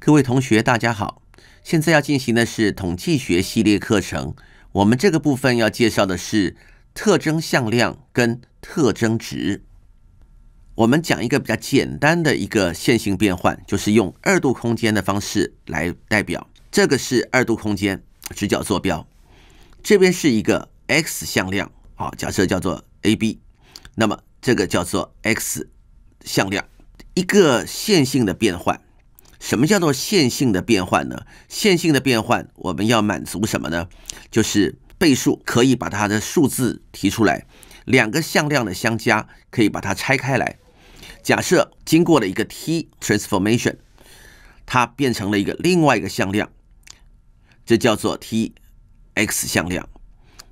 各位同学，大家好。现在要进行的是统计学系列课程。我们这个部分要介绍的是特征向量跟特征值。我们讲一个比较简单的一个线性变换，就是用二度空间的方式来代表。这个是二度空间直角坐标，这边是一个 x 向量，好，假设叫做 a b，那么这个叫做 x 向量，一个线性的变换。什么叫做线性的变换呢？线性的变换我们要满足什么呢？就是倍数可以把它的数字提出来，两个向量的相加可以把它拆开来。假设经过了一个 T transformation，它变成了一个另外一个向量，这叫做 T x 向量。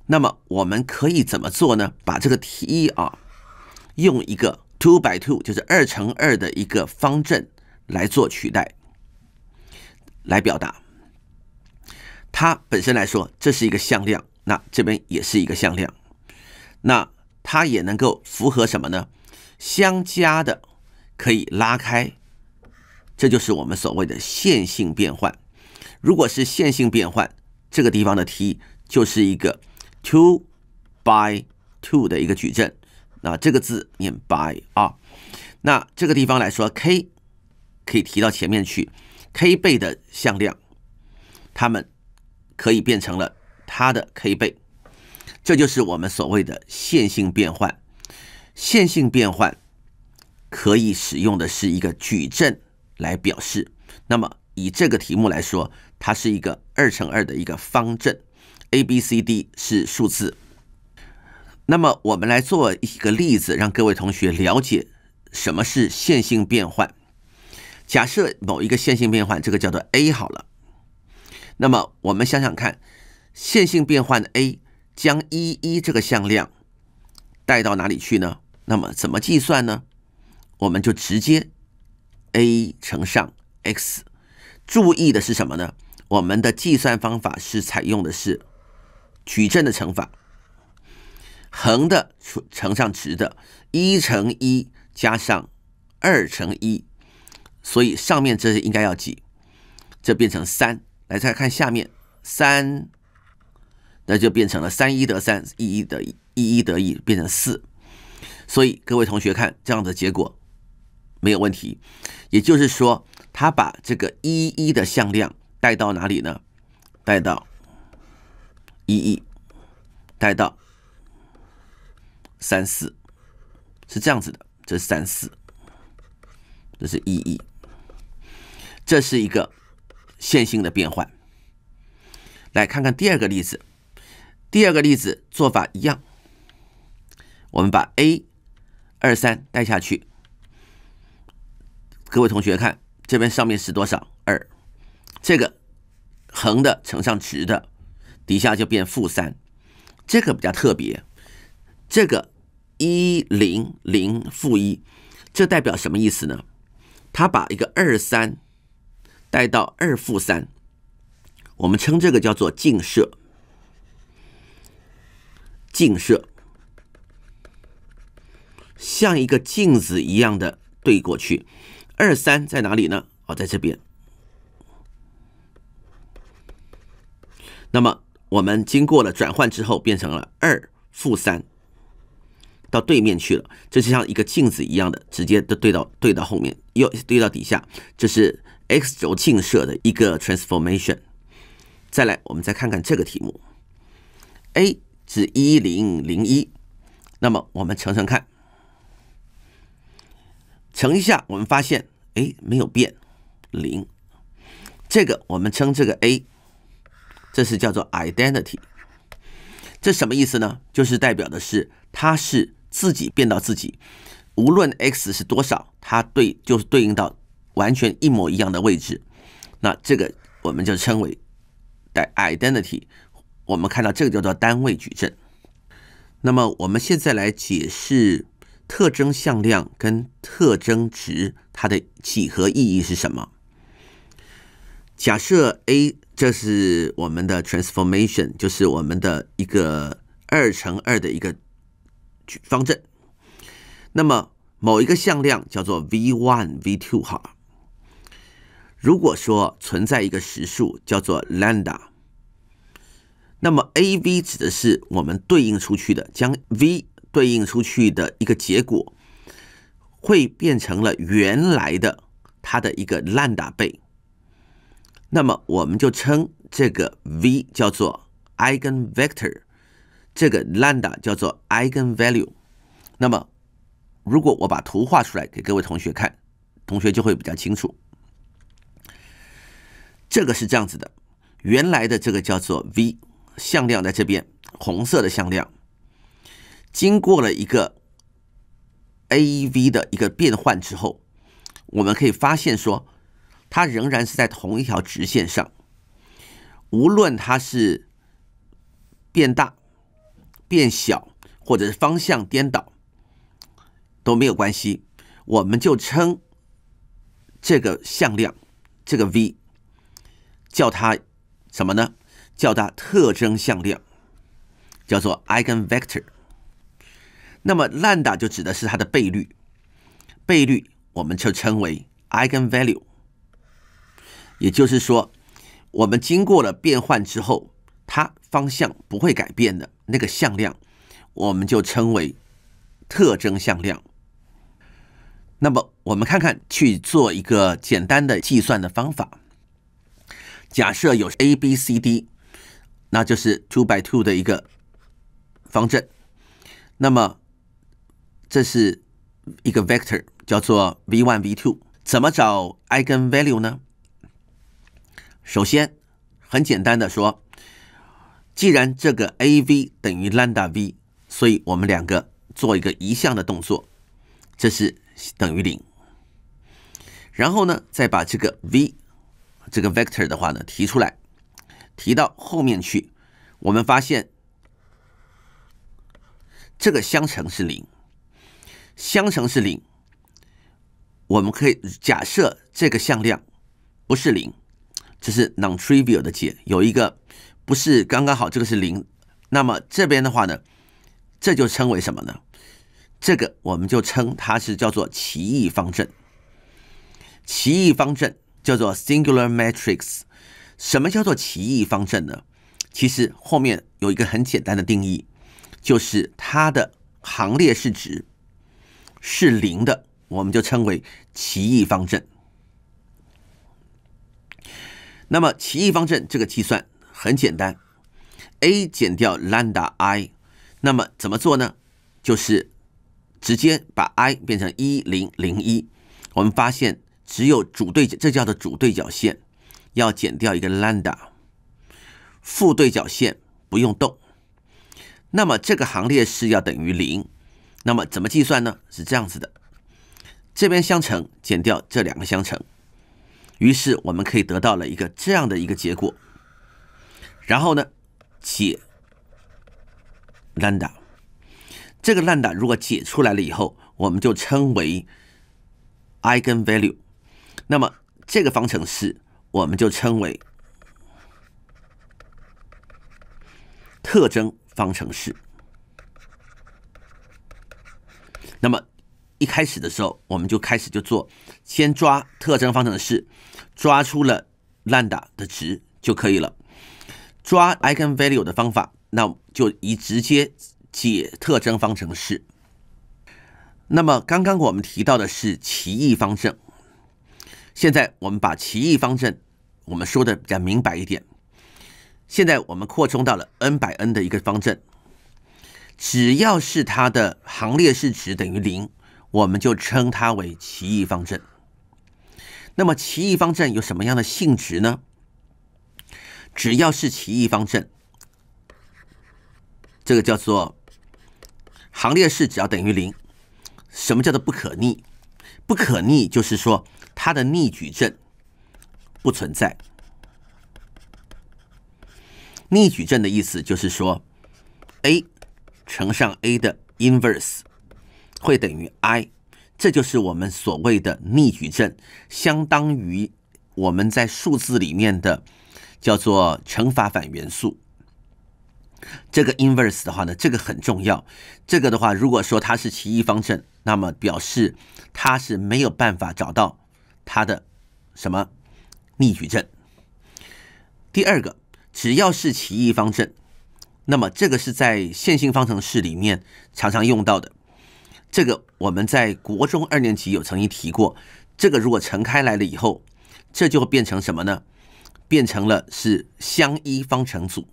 那么我们可以怎么做呢？把这个 T 啊，用一个 two by two，就是二乘二的一个方阵来做取代。来表达，它本身来说这是一个向量，那这边也是一个向量，那它也能够符合什么呢？相加的可以拉开，这就是我们所谓的线性变换。如果是线性变换，这个地方的 T 就是一个 two by two 的一个矩阵，那这个字念 by 啊，那这个地方来说 k 可以提到前面去。k 倍的向量，它们可以变成了它的 k 倍，这就是我们所谓的线性变换。线性变换可以使用的是一个矩阵来表示。那么以这个题目来说，它是一个二乘二的一个方阵，a、b、c、d 是数字。那么我们来做一个例子，让各位同学了解什么是线性变换。假设某一个线性变换，这个叫做 A 好了，那么我们想想看，线性变换的 A 将一一这个向量带到哪里去呢？那么怎么计算呢？我们就直接 A 乘上 x。注意的是什么呢？我们的计算方法是采用的是矩阵的乘法，横的乘乘上直的一乘一加上2乘一所以上面这是应该要记，这变成三。来再看下面三，那就变成了三一得三，一一得一，一一得一，变成四。所以各位同学看这样的结果没有问题。也就是说，他把这个一一的向量带到哪里呢？带到一一，带到三四，是这样子的。这是三四，这是一一。这是一个线性的变换。来看看第二个例子，第二个例子做法一样，我们把 a 二三带下去。各位同学看，这边上面是多少？二，这个横的乘上直的，底下就变负三。这个比较特别，这个一零零负一，这代表什么意思呢？它把一个二三。带到二负三，我们称这个叫做镜射。镜射像一个镜子一样的对过去，二三在哪里呢？哦，在这边。那么我们经过了转换之后，变成了二负三，到对面去了。这就像一个镜子一样的，直接的对到对到后面，又对到底下，这是。x 轴映射的一个 transformation。再来，我们再看看这个题目，a 是1001，那么我们乘乘看，乘一下，我们发现，哎，没有变零。这个我们称这个 a，这是叫做 identity。这什么意思呢？就是代表的是它是自己变到自己，无论 x 是多少，它对就是对应到。完全一模一样的位置，那这个我们就称为 identity。我们看到这个叫做单位矩阵。那么我们现在来解释特征向量跟特征值它的几何意义是什么？假设 A 这是我们的 transformation，就是我们的一个二乘二的一个方阵。那么某一个向量叫做 v1、v2 哈。如果说存在一个实数叫做 lambda，那么 a v 指的是我们对应出去的，将 v 对应出去的一个结果，会变成了原来的它的一个 lambda 倍。那么我们就称这个 v 叫做 eigen vector，这个 lambda 叫做 eigen value。那么如果我把图画出来给各位同学看，同学就会比较清楚。这个是这样子的，原来的这个叫做 v 向量，在这边红色的向量，经过了一个 A v 的一个变换之后，我们可以发现说，它仍然是在同一条直线上，无论它是变大、变小，或者是方向颠倒，都没有关系。我们就称这个向量，这个 v。叫它什么呢？叫它特征向量，叫做 eigen vector。那么 lambda 就指的是它的倍率，倍率我们就称为 eigen value。也就是说，我们经过了变换之后，它方向不会改变的那个向量，我们就称为特征向量。那么，我们看看去做一个简单的计算的方法。假设有 A B C D，那就是 two by two 的一个方阵。那么这是一个 vector，叫做 v one v two。怎么找 eigen value 呢？首先，很简单的说，既然这个 A v 等于 lambda v，所以我们两个做一个移项的动作，这是等于零。然后呢，再把这个 v。这个 vector 的话呢，提出来，提到后面去，我们发现这个相乘是零，相乘是零，我们可以假设这个向量不是零，这是 nontrivial 的解，有一个不是刚刚好这个是零，那么这边的话呢，这就称为什么呢？这个我们就称它是叫做奇异方阵，奇异方阵。叫做 singular matrix，什么叫做奇异方阵呢？其实后面有一个很简单的定义，就是它的行列式值是零的，我们就称为奇异方阵。那么奇异方阵这个计算很简单，A 减掉 l a m b da i，那么怎么做呢？就是直接把 i 变成一零零一，我们发现。只有主对角，这叫做主对角线，要减掉一个 lambda。副对角线不用动。那么这个行列式要等于零，那么怎么计算呢？是这样子的，这边相乘，减掉这两个相乘，于是我们可以得到了一个这样的一个结果。然后呢，解 lambda。这个 lambda 如果解出来了以后，我们就称为 eigen value。那么，这个方程式我们就称为特征方程式。那么，一开始的时候，我们就开始就做，先抓特征方程式，抓出了 lambda 的值就可以了。抓 eigenvalue 的方法，那就以直接解特征方程式。那么，刚刚我们提到的是奇异方阵。现在我们把奇异方阵，我们说的比较明白一点。现在我们扩充到了 n by n 的一个方阵，只要是它的行列式值等于零，我们就称它为奇异方阵。那么奇异方阵有什么样的性质呢？只要是奇异方阵，这个叫做行列式只要等于零，什么叫做不可逆？不可逆就是说，它的逆矩阵不存在。逆矩阵的意思就是说，A 乘上 A 的 inverse 会等于 I，这就是我们所谓的逆矩阵，相当于我们在数字里面的叫做乘法反元素。这个 inverse 的话呢，这个很重要。这个的话，如果说它是奇异方阵，那么表示它是没有办法找到它的什么逆矩阵。第二个，只要是奇异方阵，那么这个是在线性方程式里面常常用到的。这个我们在国中二年级有曾经提过。这个如果乘开来了以后，这就变成什么呢？变成了是相依方程组。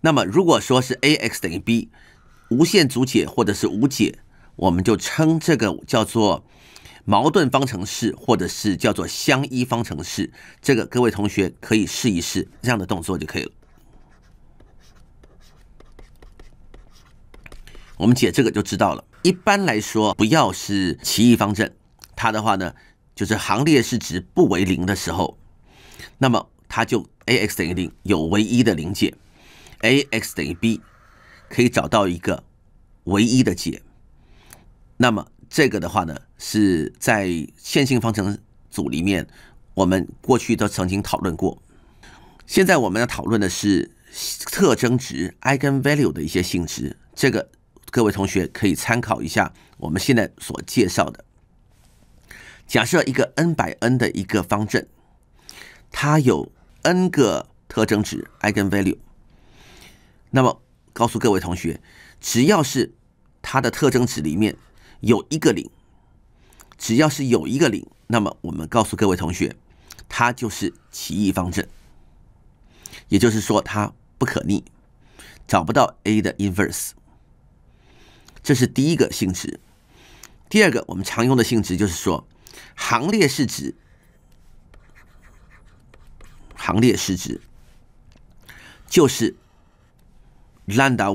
那么，如果说是 a x 等于 b，无限组解或者是无解，我们就称这个叫做矛盾方程式，或者是叫做相依方程式。这个各位同学可以试一试这样的动作就可以了。我们解这个就知道了。一般来说，不要是奇异方阵，它的话呢，就是行列式值不为零的时候，那么它就 a x 等于零有唯一的零解。A x 等于 b 可以找到一个唯一的解。那么这个的话呢，是在线性方程组里面，我们过去都曾经讨论过。现在我们要讨论的是特征值 eigen value 的一些性质。这个各位同学可以参考一下我们现在所介绍的。假设一个 n by n 的一个方阵，它有 n 个特征值 eigen value。那么，告诉各位同学，只要是它的特征值里面有一个零，只要是有一个零，那么我们告诉各位同学，它就是奇异方阵，也就是说，它不可逆，找不到 A 的 inverse。这是第一个性质。第二个，我们常用的性质就是说，行列式值，行列式值就是。lambda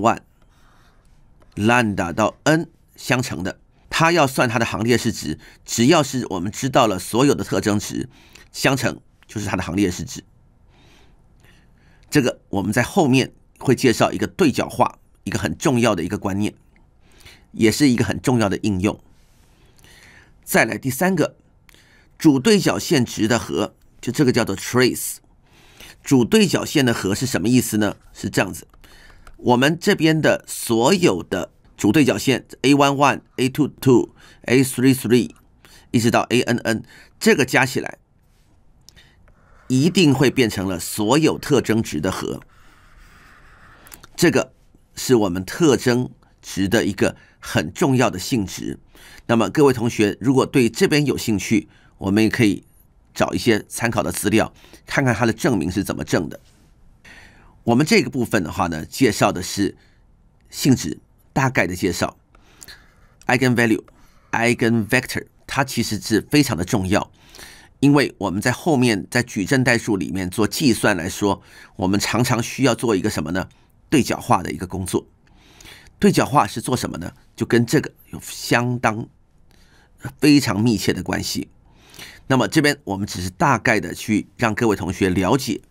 one，lambda 到 n 相乘的，它要算它的行列式值，只要是我们知道了所有的特征值相乘，就是它的行列式值。这个我们在后面会介绍一个对角化，一个很重要的一个观念，也是一个很重要的应用。再来第三个，主对角线值的和，就这个叫做 trace。主对角线的和是什么意思呢？是这样子。我们这边的所有的主对角线 a one one, a two two, a three three，一直到 a n n，这个加起来一定会变成了所有特征值的和。这个是我们特征值的一个很重要的性质。那么各位同学如果对这边有兴趣，我们也可以找一些参考的资料，看看它的证明是怎么证的。我们这个部分的话呢，介绍的是性质大概的介绍，eigenvalue、eigen vector，它其实是非常的重要，因为我们在后面在矩阵代数里面做计算来说，我们常常需要做一个什么呢？对角化的一个工作。对角化是做什么呢？就跟这个有相当非常密切的关系。那么这边我们只是大概的去让各位同学了解。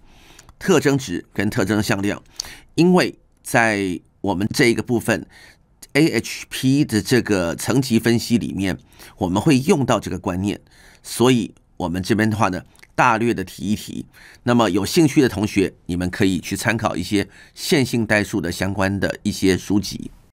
特征值跟特征向量，因为在我们这一个部分 AHP 的这个层级分析里面，我们会用到这个观念，所以我们这边的话呢，大略的提一提。那么有兴趣的同学，你们可以去参考一些线性代数的相关的一些书籍。